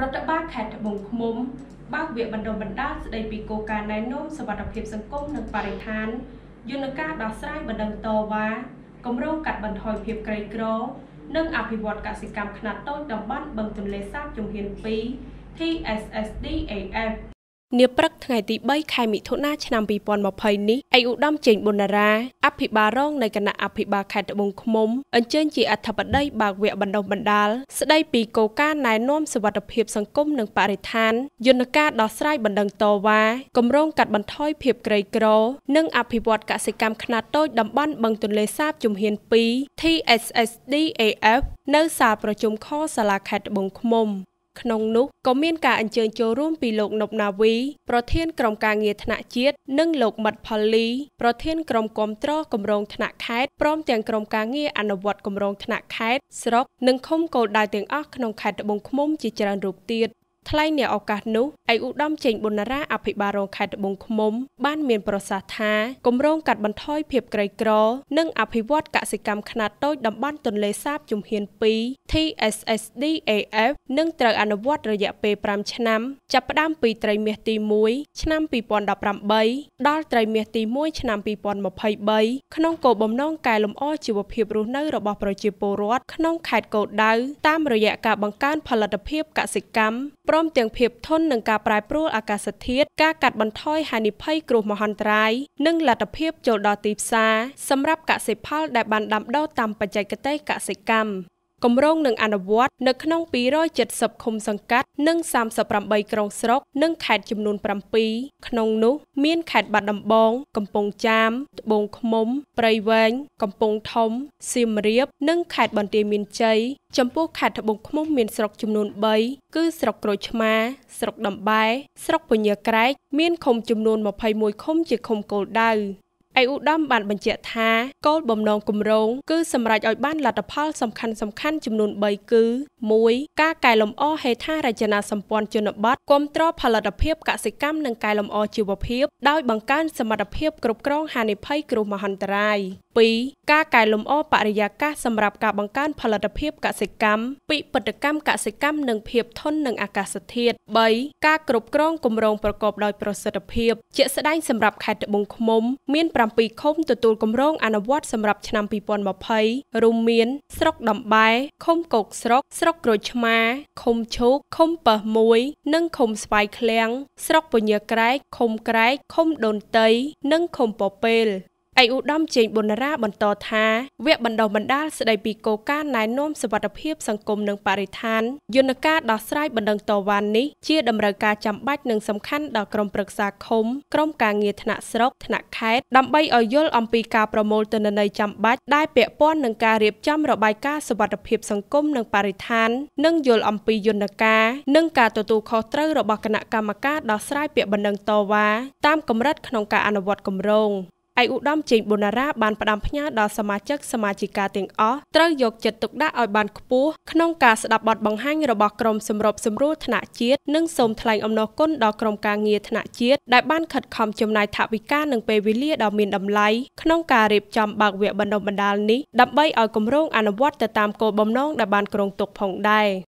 រដ្ឋបាលខេត្តត្បូងឃ្មុំបើកវគ្គបណ្ដុះបណ្ដាលស្ដីពីគោលការណ៍ណែនាំសុវត្ថិភាពសង្គមនិងបរិស្ថានយន្តការដោះស្រាយបណ្ដឹងតវ៉ាគម្រោងកាត់បន្ថយភាពក្រីក្រនិងអភិវឌ្ឍកសិកម្មខ្នាតតូចតំបន់បឹងទន្លេសាបជំហាន2 TSSDAF នាព្រឹកថ្ងៃទី3ខែមិថុនាឆ្នាំ2020នេះឯកឧត្តមចេញប៊ុនរាអភិបាលរងនៃគណៈអភិបាលខេត្តត្បូងឃ្មុំអញ្ជើញជាអធិបតីបើកវគ្គបណ្ដុះបណ្ដាលស្ដីពីគោលការណ៍ណែនាំសុវត្ថិភាពសង្គមនិងបរិស្ថាន យន្តការដោះស្រាយបណ្ដឹងតវ៉ាគម្រោងកាត់បន្ថយភាពក្រីក្រ និងអភិវឌ្ឍកសិកម្មខ្នាតតូចតំបន់បឹងទន្លេសាបជំហាន2 TSSDAF នៅសាលប្រជុំខសាលាខេត្តត្បូងឃ្មុំក្នុងនោះក៏មានការអញ្ជើញចូលរួមពីលោកនប់ណាវីប្រធានក្រុមការងារថ្នាក់ជាតិនិងលោកមិត្តផល្លីប្រធានក្រុមគាំទ្រគម្រោងថ្នាក់ខេត្តព្រមទាំងក្រុមការងារអនុវត្តគម្រោងថ្នាក់ខេត្តស្រុកនិងឃុំគោលដៅទាំងអស់ក្នុងខេត្តត្បូងឃ្មុំជាច្រើនរូបទៀតថ្លែងនៅឱកាសនោះឯកឧត្តមជេងប៊ុនរាអភិបាលរងខេត្តត្បូងឃ្មុំ បានមាន ប្រសាសន៍ថាគម្រោងកាត់បន្ថយភាពក្រីក្រនិង អភិវឌ្ឍកសិកម្មខ្នាតតូចតំបន់ទន្លេសាបជំហាន2 TSSDAF នឹងត្រូវអនុវត្តរយៈពេល5ឆ្នាំចាប់ផ្ដើមពីត្រីមាសទី1ឆ្នាំ2018ដល់ត្រីមាសទី1ឆ្នាំ2023ក្នុងគោលបំណងកែលម្អជីវភាពរស់នៅរបស់ប្រជាពលរដ្ឋក្នុងខេត្តកោដៅតាមរយៈការបង្កើនផលិតភាពកសិកម្មព្រមទាំងភាពធន់នឹងការប្រែប្រួលអាកាសធាតុការកាត់បន្ថយហានិភ័យគ្រោះមហន្តរាយនិងលទ្ធភាពចូលដល់ទីផ្សារសម្រាប់កសិផលដែលបានដាំដុះតាមបច្ចេកទេសកសិកម្ម។គម្រោងនឹងអនុវត្តនៅក្នុង270ឃុំសង្កាត់និង38ក្រុងស្រុកនិងខេត្តចំនួន7ក្នុងនោះមានខេត្តបាត់ដំបង កំពង់ចាមត្បូងឃ្មុំព្រៃវែងកំពង់ធំសៀមរាបនិងខេត្តបន្ទាយមានជ័យចំពោះខេត្តត្បូងឃ្មុំមានស្រុកចំនួន3គឺស្រុកក្រូចឆ្មាស្រុកដំបែស្រុកពញាក្រែក មានឃុំចំនួន21ឃុំជាឃុំគោលដៅឯឧត្តមបានបញ្ជាក់ថាគោលបំណងគម្រោងគឺសម្រេចឲ្យបានលទ្ធផលសំខាន់សំខាន់ចំនួន3គឺ1ការកែលម្អហេដ្ឋារចនាសម្ព័ន្ធជនបទគ្រប់គ្រងផលិតភាពកសិកម្មនិងកែលម្អជីវភាពដោយបង្កើនសមត្ថភាពគ្រប់គ្រងហានិភ័យគ្រោះមហន្តរាយ2ការកែលម្អបរិយាកាសសម្រាប់ការបង្កើនផលិតភាពកសិកម្មពិពិធកម្មកសិកម្មនិងភាពធន់នឹងអាកាសធាតុ3ការគ្រប់គ្រងគម្រោងប្រកបដោយប្រសិទ្ធភាពជាក់ស្ដែងសម្រាប់ខេត្តត្បូងឃ្មុំ មាន7ឃុំទទួលគម្រោងអនុវត្តសម្រាប់ឆ្នាំ2020រួមមាន ស្រុកដំបែឃុំកោកស្រុកស្រុកក្រូចឆ្មាឃុំឈូកឃុំប៉ះមួយនិងឃុំស្វាយឃ្លាំងស្រុកពញាក្រែកឃុំក្រែកឃុំដូនតីនិងឃុំពពែលឯឧត្តមជេងប៊ុនរាបន្តថាវគ្គបណ្ដុះបណ្ដាលស្ដីពីគោលការណ៍ណែនាំសុវត្ថិភាពសង្គមនិងបរិស្ថាន យន្តការដោះស្រាយបណ្ដឹងតវ៉ានេះជាតម្រូវការចាំបាច់និងសំខាន់ដល់ក្រមប្រឹក្សាឃុំក្រមការងារថ្នាក់ស្រុកថ្នាក់ខេត្តដើម្បីឲ្យយល់អំពីការប្រមូលទិន្នន័យចាំបាច់ដែលពាក់ព័ន្ធនឹងការរៀបចំរបាយការណ៍សុវត្ថិភាពសង្គមនិងបរិស្ថាន និងយល់អំពីយន្តការនិងការទទួលខុសត្រូវរបស់គណៈកម្មការដោះស្រាយពាក្យបណ្ដឹងតវ៉ាតាមកម្រិតក្នុងការអនុវត្តគម្រោងឯកឧត្តមជេងប៊ុណារ៉ាបានផ្ដាំផ្ញើដល់សមាជិកសមាជិកាទាំងអស់ត្រូវយក ចិត្តទុកដាក់ឲ្យបានខ្ពស់ក្នុងការស្ដាប់បទបង្ហាញរបស់ក្រុមសម្របសម្រួលថ្នាក់ជាតិនិងសូមថ្លែងអំណរគុណដល់ក្រុមការងារថ្នាក់ជាតិដែលបានខិតខំចំណាយថវិកានិងពេលវេលាដ៏មានតម្លៃក្នុងការរៀបចំបើកវគ្គបណ្ដុះបណ្ដាលនេះដើម្បីឲ្យគម្រោងអនុវត្តទៅតាមគោលបំណងដែលបានគ្រោងទុកផងដែរ។